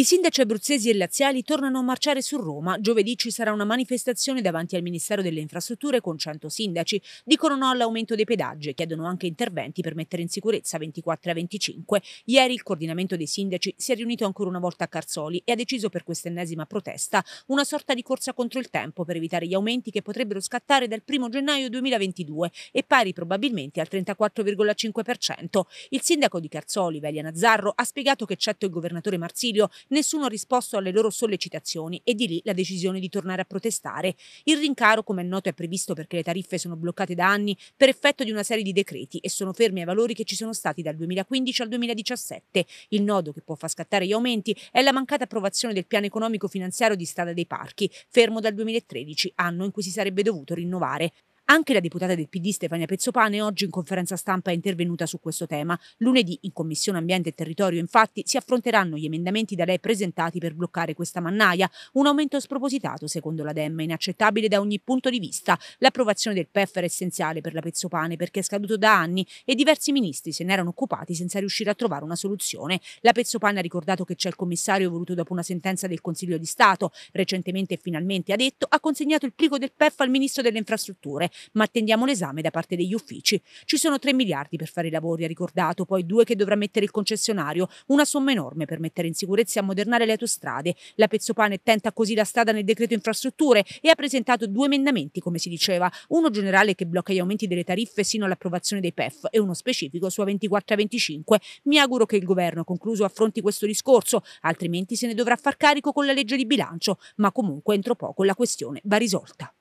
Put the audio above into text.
I sindaci abruzzesi e laziali tornano a marciare su Roma. Giovedì ci sarà una manifestazione davanti al Ministero delle Infrastrutture con 100 sindaci. Dicono no all'aumento dei pedaggi e chiedono anche interventi per mettere in sicurezza 24 e 25. Ieri il coordinamento dei sindaci si è riunito ancora una volta a Carzoli e ha deciso per quest'ennesima protesta una sorta di corsa contro il tempo per evitare gli aumenti che potrebbero scattare dal 1 gennaio 2022 e pari probabilmente al 34,5%. Il sindaco di Carzoli, Velia Nazzarro, ha spiegato che eccetto il governatore Marsilio Nessuno ha risposto alle loro sollecitazioni e di lì la decisione di tornare a protestare. Il rincaro, come è noto, è previsto perché le tariffe sono bloccate da anni per effetto di una serie di decreti e sono fermi ai valori che ci sono stati dal 2015 al 2017. Il nodo che può far scattare gli aumenti è la mancata approvazione del piano economico finanziario di strada dei parchi, fermo dal 2013, anno in cui si sarebbe dovuto rinnovare. Anche la deputata del PD Stefania Pezzopane oggi in conferenza stampa è intervenuta su questo tema. Lunedì in Commissione Ambiente e Territorio infatti si affronteranno gli emendamenti da lei presentati per bloccare questa mannaia, un aumento spropositato secondo la Demma, inaccettabile da ogni punto di vista. L'approvazione del PEF era essenziale per la Pezzopane perché è scaduto da anni e diversi ministri se ne erano occupati senza riuscire a trovare una soluzione. La Pezzopane ha ricordato che c'è il commissario voluto dopo una sentenza del Consiglio di Stato, recentemente e finalmente ha detto ha consegnato il plico del PEF al ministro delle infrastrutture ma attendiamo l'esame da parte degli uffici. Ci sono 3 miliardi per fare i lavori, ha ricordato, poi due che dovrà mettere il concessionario, una somma enorme per mettere in sicurezza e ammodernare le autostrade. La Pezzopane tenta così la strada nel decreto infrastrutture e ha presentato due emendamenti, come si diceva, uno generale che blocca gli aumenti delle tariffe sino all'approvazione dei PEF e uno specifico su A24 A25. Mi auguro che il governo concluso affronti questo discorso, altrimenti se ne dovrà far carico con la legge di bilancio, ma comunque entro poco la questione va risolta.